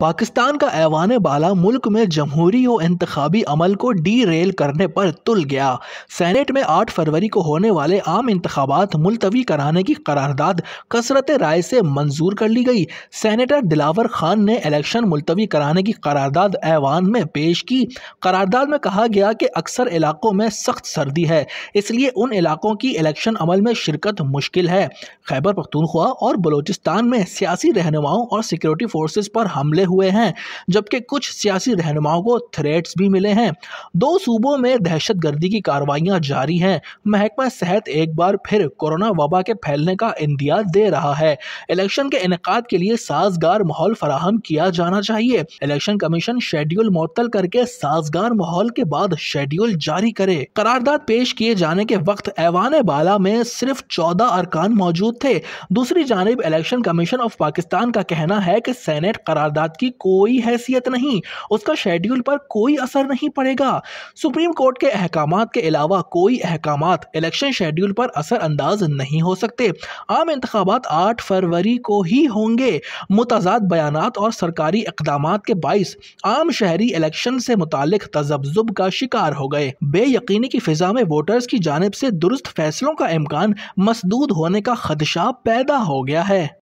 पाकिस्तान का ऐवान बाला मुल्क में जमहूरी और इंतबी अमल को डी रेल करने पर तुल गया सैनेट में 8 फरवरी को होने वाले आम इंतबात मुलतवी कराने की करारदाद कसरत राय से मंजूर कर ली गई सैनेटर दिलावर खान ने इलेक्शन मुलतवी कराने की करारदाद ऐवान में पेश की करारदाद में कहा गया कि अक्सर इलाकों में सख्त सर्दी है इसलिए उन इलाकों की इलेक्शन अमल में शिरकत मुश्किल है खैबर पख्तूनख्वा और बलूचिस्तान में सियासी रहनुमाओं और सिक्योरिटी फोर्सेज पर हमले हुए हैं जबकि कुछ सियासी रहनुमाओं को थ्रेट्स भी मिले हैं दो सूबों में दहशत गर्दी की कार्रवाइयाँ जारी हैं महकमा सेहत एक बार फिर कोरोना वबा के फैलने का इंदिया दे रहा है इलेक्शन के इनका के लिए साजगार माहौल फराहम किया जाना चाहिए इलेक्शन कमीशन शेड्यूल मुअत्तल करके साजगार माहौल के बाद शेड्यूल जारी करे करारदाद पेश किए जाने के वक्त ऐवान बाला में सिर्फ चौदह अरकान मौजूद थे दूसरी जानब इलेक्शन कमीशन ऑफ पाकिस्तान का कहना है कि सेनेट करारदाद की कोई हैसियत नहीं उसका शेड्यूल पर कोई असर नहीं पड़ेगा सुप्रीम कोर्ट के अहकाम के अलावा कोई अहकाम इलेक्शन शेड्यूल पर असरअंदाज नहीं हो सकते आम इंतबात आठ फरवरी को ही होंगे मुतजाद बयान और सरकारी इकदाम के बाईस आम शहरी इलेक्शन से मुतक तजब्जुब का शिकार हो गए बेयकीनी की फ़िज़ा में वोटर्स की जानब से दुरुस्त फैसलों का इम्कान मसदूद होने का खदशा पैदा हो गया है